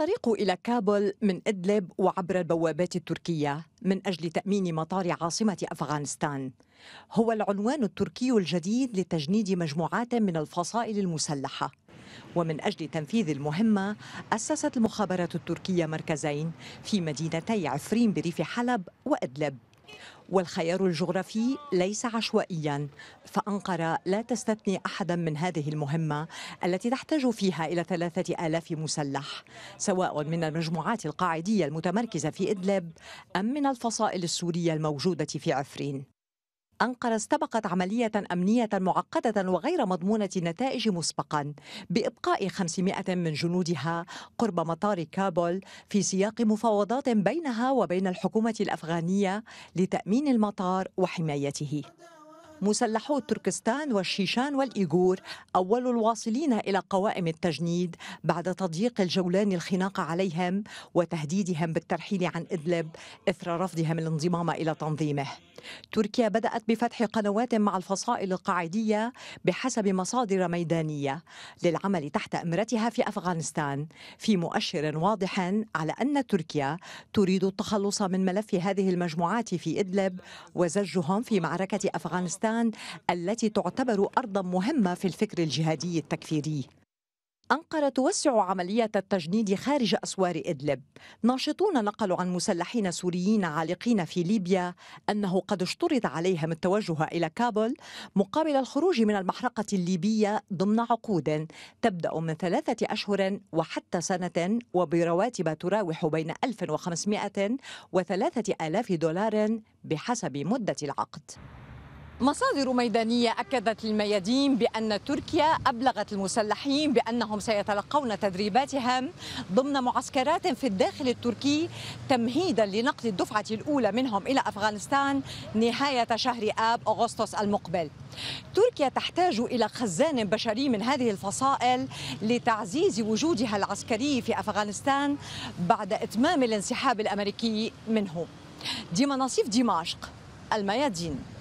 الطريق إلى كابول من إدلب وعبر البوابات التركية من أجل تأمين مطار عاصمة أفغانستان هو العنوان التركي الجديد لتجنيد مجموعات من الفصائل المسلحة ومن أجل تنفيذ المهمة أسست المخابرات التركية مركزين في مدينتي عفرين بريف حلب وإدلب والخيار الجغرافي ليس عشوائيا فأنقرة لا تستثني أحدا من هذه المهمة التي تحتاج فيها إلى ثلاثة آلاف مسلح سواء من المجموعات القاعدية المتمركزة في إدلب أم من الفصائل السورية الموجودة في عفرين أنقرة استبقت عملية أمنية معقدة وغير مضمونة النتائج مسبقا بإبقاء 500 من جنودها قرب مطار كابول في سياق مفاوضات بينها وبين الحكومة الأفغانية لتأمين المطار وحمايته مسلحو تركستان والشيشان والإيغور أول الواصلين إلى قوائم التجنيد بعد تضييق الجولان الخناق عليهم وتهديدهم بالترحيل عن إدلب إثر رفضهم الانضمام إلى تنظيمه تركيا بدأت بفتح قنوات مع الفصائل القاعدية بحسب مصادر ميدانية للعمل تحت أمرتها في أفغانستان في مؤشر واضح على أن تركيا تريد التخلص من ملف هذه المجموعات في إدلب وزجهم في معركة أفغانستان باكستان التي تعتبر أرضا مهمة في الفكر الجهادي التكفيري أنقرة توسع عملية التجنيد خارج أسوار إدلب ناشطون نقلوا عن مسلحين سوريين عالقين في ليبيا أنه قد اشترط عليهم التوجه إلى كابول مقابل الخروج من المحرقة الليبية ضمن عقود تبدأ من ثلاثة أشهر وحتى سنة وبرواتب تراوح بين 1500 و 3000 دولار بحسب مدة العقد مصادر ميدانية أكدت للميادين بأن تركيا أبلغت المسلحين بأنهم سيتلقون تدريباتهم ضمن معسكرات في الداخل التركي تمهيدا لنقل الدفعة الأولى منهم إلى أفغانستان نهاية شهر آب أغسطس المقبل تركيا تحتاج إلى خزان بشري من هذه الفصائل لتعزيز وجودها العسكري في أفغانستان بعد إتمام الانسحاب الأمريكي منه ديما نصيف دمشق الميادين